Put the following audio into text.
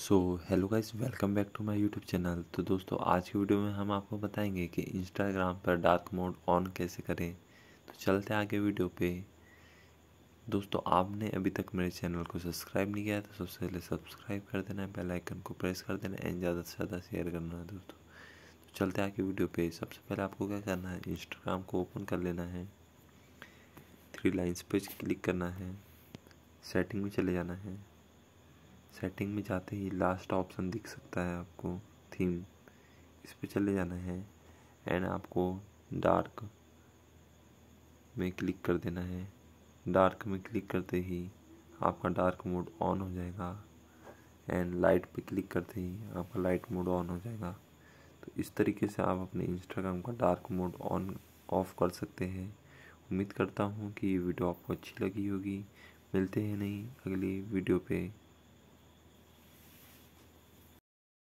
so hello guys welcome back to my YouTube channel तो दोस्तों आज की वीडियो में हम आपको बताएंगे कि इंस्टाग्राम पर डार्क मोड ऑन कैसे करें तो चलते आगे वीडियो पे दोस्तों आपने अभी तक मेरे चैनल को सब्सक्राइब नहीं किया तो सबसे पहले सब्सक्राइब कर देना बेल आइकन को प्रेस कर देना एंड ज़्यादा से ज़्यादा शेयर करना है दोस्तों तो चलते आगे वीडियो पे सबसे पहले आपको क्या करना है इंस्टाग्राम को ओपन कर लेना है थ्री लाइन्स पे क्लिक करना है सेटिंग में चले जाना है सेटिंग में जाते ही लास्ट ऑप्शन दिख सकता है आपको थीम इस पर चले जाना है एंड आपको डार्क में क्लिक कर देना है डार्क में क्लिक करते ही आपका डार्क मोड ऑन हो जाएगा एंड लाइट पे क्लिक करते ही आपका लाइट मोड ऑन हो जाएगा तो इस तरीके से आप अपने इंस्टाग्राम का डार्क मोड ऑन ऑफ कर सकते हैं उम्मीद करता हूँ कि ये वीडियो आपको अच्छी लगी होगी मिलते हैं नहीं अगली वीडियो पे